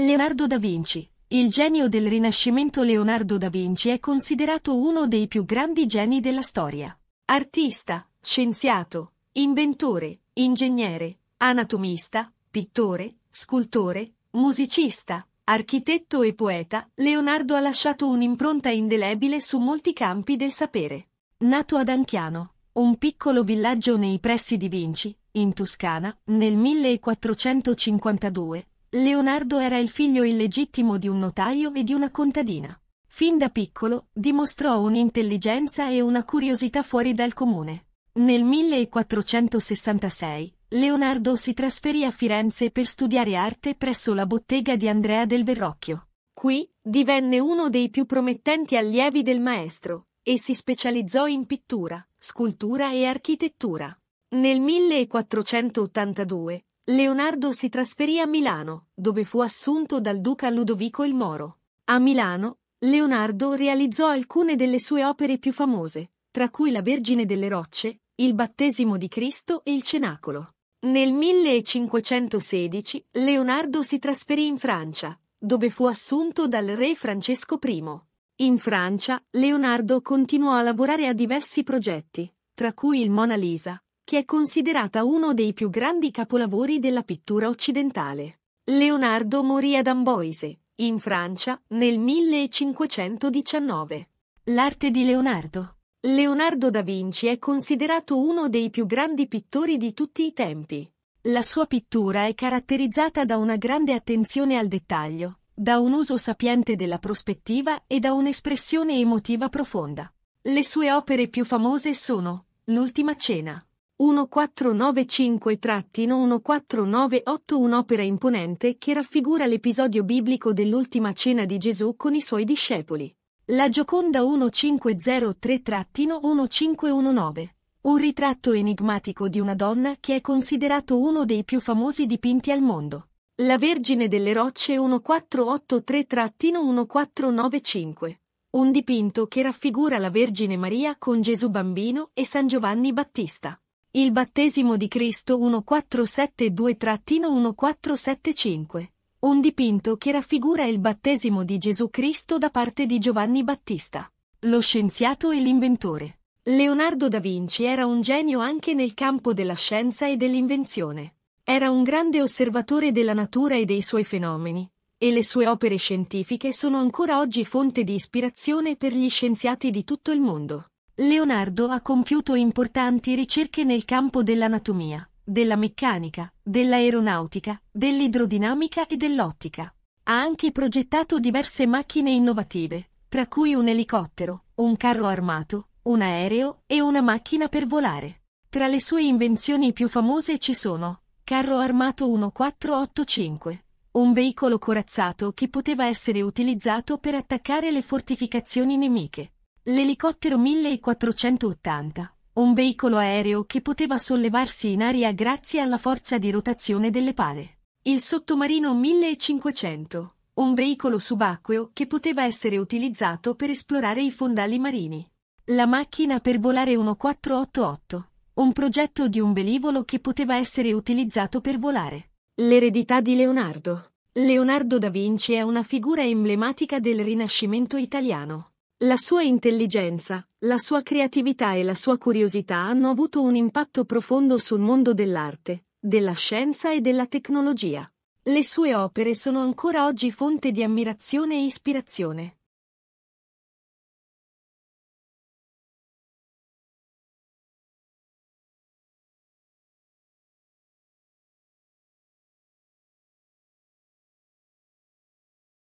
Leonardo da Vinci il genio del Rinascimento Leonardo da Vinci è considerato uno dei più grandi geni della storia. Artista, scienziato, inventore, ingegnere, anatomista, pittore, scultore, musicista, architetto e poeta, Leonardo ha lasciato un'impronta indelebile su molti campi del sapere. Nato ad Anchiano, un piccolo villaggio nei pressi di Vinci, in Toscana, nel 1452, Leonardo era il figlio illegittimo di un notaio e di una contadina. Fin da piccolo dimostrò un'intelligenza e una curiosità fuori dal comune. Nel 1466 Leonardo si trasferì a Firenze per studiare arte presso la bottega di Andrea del Verrocchio. Qui divenne uno dei più promettenti allievi del maestro e si specializzò in pittura, scultura e architettura. Nel 1482 Leonardo si trasferì a Milano, dove fu assunto dal duca Ludovico il Moro. A Milano, Leonardo realizzò alcune delle sue opere più famose, tra cui La Vergine delle Rocce, Il Battesimo di Cristo e Il Cenacolo. Nel 1516 Leonardo si trasferì in Francia, dove fu assunto dal re Francesco I. In Francia, Leonardo continuò a lavorare a diversi progetti, tra cui il Mona Lisa, che è considerata uno dei più grandi capolavori della pittura occidentale. Leonardo morì ad Amboise, in Francia, nel 1519. L'arte di Leonardo Leonardo da Vinci è considerato uno dei più grandi pittori di tutti i tempi. La sua pittura è caratterizzata da una grande attenzione al dettaglio, da un uso sapiente della prospettiva e da un'espressione emotiva profonda. Le sue opere più famose sono L'ultima cena, 1495-1498 un'opera imponente che raffigura l'episodio biblico dell'ultima cena di Gesù con i suoi discepoli. La Gioconda 1503-1519. Un ritratto enigmatico di una donna che è considerato uno dei più famosi dipinti al mondo. La Vergine delle Rocce 1483-1495. Un dipinto che raffigura la Vergine Maria con Gesù bambino e San Giovanni Battista. Il battesimo di Cristo 1472-1475. Un dipinto che raffigura il battesimo di Gesù Cristo da parte di Giovanni Battista. Lo scienziato e l'inventore. Leonardo da Vinci era un genio anche nel campo della scienza e dell'invenzione. Era un grande osservatore della natura e dei suoi fenomeni, e le sue opere scientifiche sono ancora oggi fonte di ispirazione per gli scienziati di tutto il mondo. Leonardo ha compiuto importanti ricerche nel campo dell'anatomia, della meccanica, dell'aeronautica, dell'idrodinamica e dell'ottica. Ha anche progettato diverse macchine innovative, tra cui un elicottero, un carro armato, un aereo e una macchina per volare. Tra le sue invenzioni più famose ci sono carro armato 1485, un veicolo corazzato che poteva essere utilizzato per attaccare le fortificazioni nemiche. L'elicottero 1480, un veicolo aereo che poteva sollevarsi in aria grazie alla forza di rotazione delle pale. Il sottomarino 1500, un veicolo subacqueo che poteva essere utilizzato per esplorare i fondali marini. La macchina per volare 1488, un progetto di un velivolo che poteva essere utilizzato per volare. L'eredità di Leonardo. Leonardo da Vinci è una figura emblematica del Rinascimento italiano. La sua intelligenza, la sua creatività e la sua curiosità hanno avuto un impatto profondo sul mondo dell'arte, della scienza e della tecnologia. Le sue opere sono ancora oggi fonte di ammirazione e ispirazione.